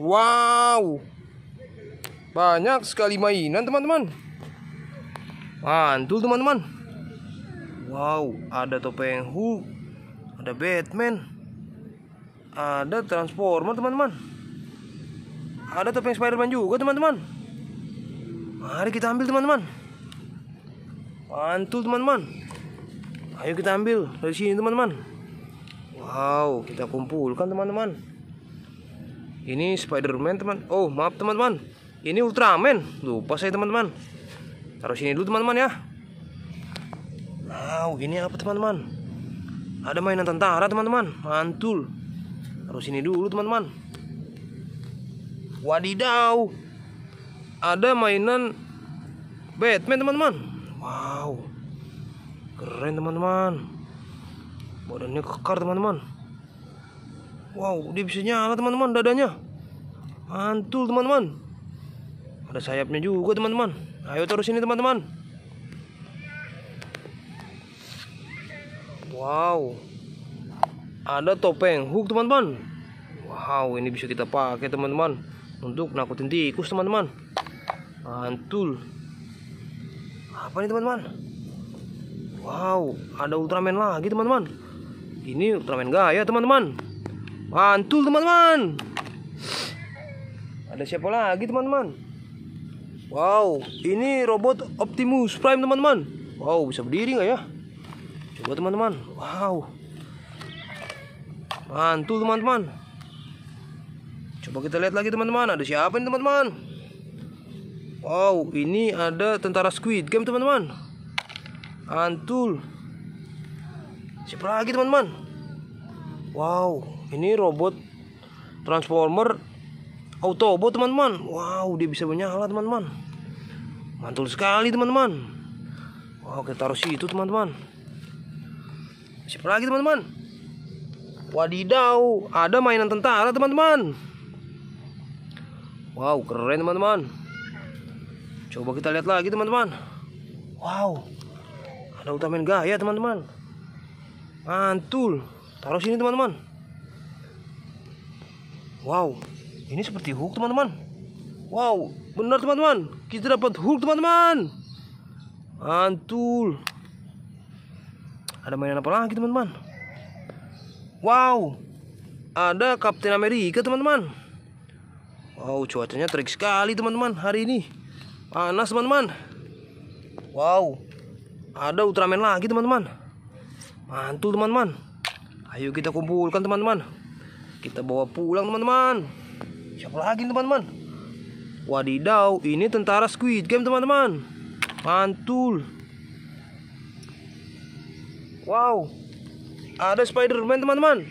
Wow. Banyak sekali mainan, teman-teman. Mantul, teman-teman. Wow, ada topeng Hulk, ada Batman, ada Transformer, teman-teman. Ada topeng Spiderman juga, teman-teman. Mari kita ambil, teman-teman. Mantul, teman-teman. Ayo kita ambil dari sini, teman-teman. Wow, kita kumpulkan, teman-teman. Ini Spider-Man, teman. Oh, maaf, teman-teman. Ini Ultraman. Lupa saya, teman-teman. Taruh sini dulu, teman-teman ya. Wow, ini apa, teman-teman? Ada mainan tentara, teman-teman. Mantul. Taruh sini dulu, teman-teman. Wadidaw. Ada mainan Batman, teman-teman. Wow. Keren, teman-teman. Badannya kekar, teman-teman. Wow, dia bisa nyala teman-teman dadanya. Mantul teman-teman. Ada sayapnya juga teman-teman. Ayo terus ini teman-teman. Wow. Ada topeng hook teman-teman. Wow, ini bisa kita pakai teman-teman untuk nakutin tikus teman-teman. Mantul. Apa nih teman-teman? Wow, ada Ultraman lagi teman-teman. Ini Ultraman gaya teman-teman mantul teman-teman ada siapa lagi teman-teman wow ini robot Optimus Prime teman-teman wow bisa berdiri gak ya coba teman-teman wow mantul teman-teman coba kita lihat lagi teman-teman ada siapa ini teman-teman wow ini ada tentara Squid Game teman-teman antul siapa lagi teman-teman Wow, ini robot Transformer Autobot teman-teman. Wow, dia bisa menyala teman-teman. Mantul sekali teman-teman. Wow, kita taruh situ teman-teman. Siapa lagi teman-teman? Wadidau, ada mainan tentara teman-teman. Wow, keren teman-teman. Coba kita lihat lagi teman-teman. Wow, ada utamain gaya teman-teman. Mantul taruh sini teman-teman wow ini seperti hook teman-teman wow benar teman-teman kita dapat hook teman-teman mantul ada mainan apa lagi teman-teman wow ada Kapten Amerika teman-teman wow cuacanya terik sekali teman-teman hari ini panas teman-teman wow ada Ultraman lagi teman-teman mantul teman-teman ayo kita kumpulkan teman-teman kita bawa pulang teman-teman siapa lagi teman-teman wadidaw ini tentara squid game teman-teman mantul wow ada spiderman teman-teman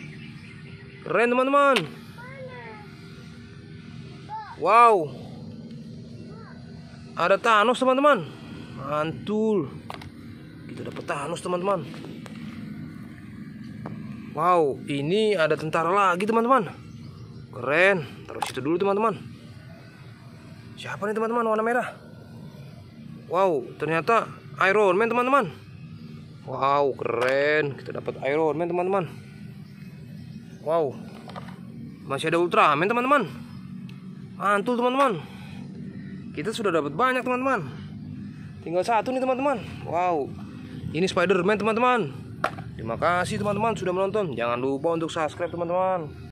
keren teman-teman wow ada Thanos teman-teman mantul kita dapat Thanos teman-teman Wow, ini ada tentara lagi teman-teman. Keren. Terus itu dulu teman-teman. Siapa nih teman-teman warna merah? Wow, ternyata Iron Man teman-teman. Wow, keren. Kita dapat Iron Man teman-teman. Wow. Masih ada Ultraman teman-teman. Mantul teman-teman. Kita sudah dapat banyak teman-teman. Tinggal satu nih teman-teman. Wow. Ini Spider-Man teman-teman. Terima kasih teman-teman sudah menonton. Jangan lupa untuk subscribe teman-teman.